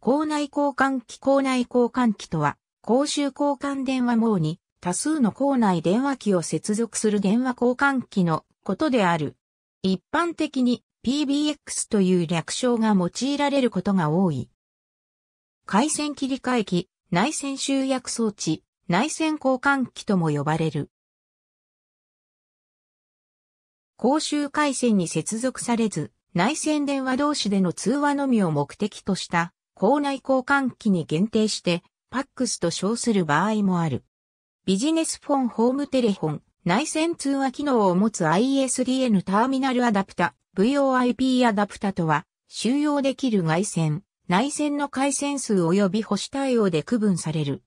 校内交換機校内交換機とは、公衆交換電話網に多数の校内電話機を接続する電話交換機のことである。一般的に PBX という略称が用いられることが多い。回線切り替え機、内線集約装置、内線交換機とも呼ばれる。公衆回線に接続されず、内線電話同士での通話のみを目的とした校内交換機に限定して、パックスと称する場合もある。ビジネスフォンホームテレフォン、内線通話機能を持つ ISDN ターミナルアダプタ、VOIP アダプタとは、収容できる外線、内線の回線数及び保守対応で区分される。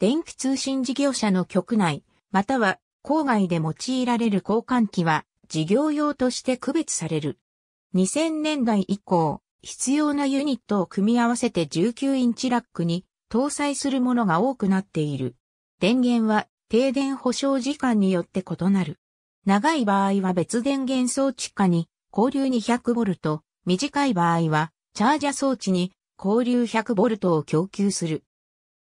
電気通信事業者の局内、または郊外で用いられる交換機は、事業用として区別される。2000年代以降、必要なユニットを組み合わせて19インチラックに搭載するものが多くなっている。電源は停電保証時間によって異なる。長い場合は別電源装置下に交流 200V、短い場合はチャージャ装置に交流 100V を供給する。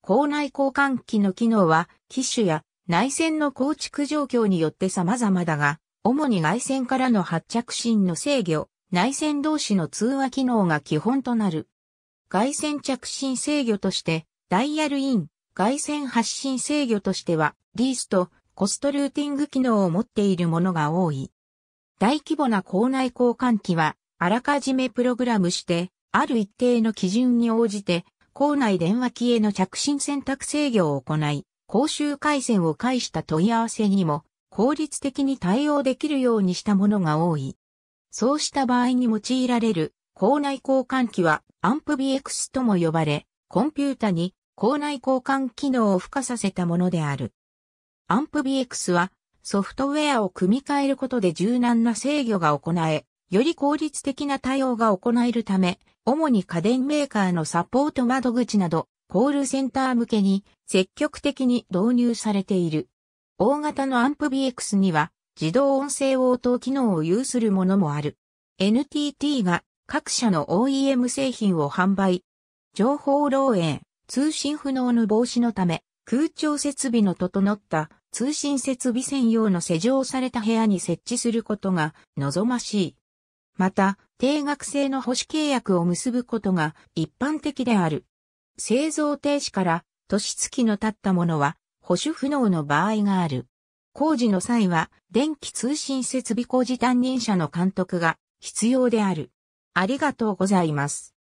校内交換機の機能は機種や内線の構築状況によって様々だが、主に外線からの発着芯の制御、内線同士の通話機能が基本となる。外線着信制御として、ダイヤルイン、外線発信制御としては、リースとコストルーティング機能を持っているものが多い。大規模な校内交換機は、あらかじめプログラムして、ある一定の基準に応じて、校内電話機への着信選択制御を行い、公衆回線を介した問い合わせにも、効率的に対応できるようにしたものが多い。そうした場合に用いられる校内交換機はアンプ BX とも呼ばれ、コンピュータに校内交換機能を付加させたものである。アンプ BX はソフトウェアを組み替えることで柔軟な制御が行え、より効率的な対応が行えるため、主に家電メーカーのサポート窓口など、コールセンター向けに積極的に導入されている。大型のアンプ BX には自動音声応答機能を有するものもある。NTT が各社の OEM 製品を販売。情報漏洩、通信不能の防止のため、空調設備の整った通信設備専用の施錠された部屋に設置することが望ましい。また、定額制の保守契約を結ぶことが一般的である。製造停止から年月の経ったものは保守不能の場合がある。工事の際は、電気通信設備工事担任者の監督が必要である。ありがとうございます。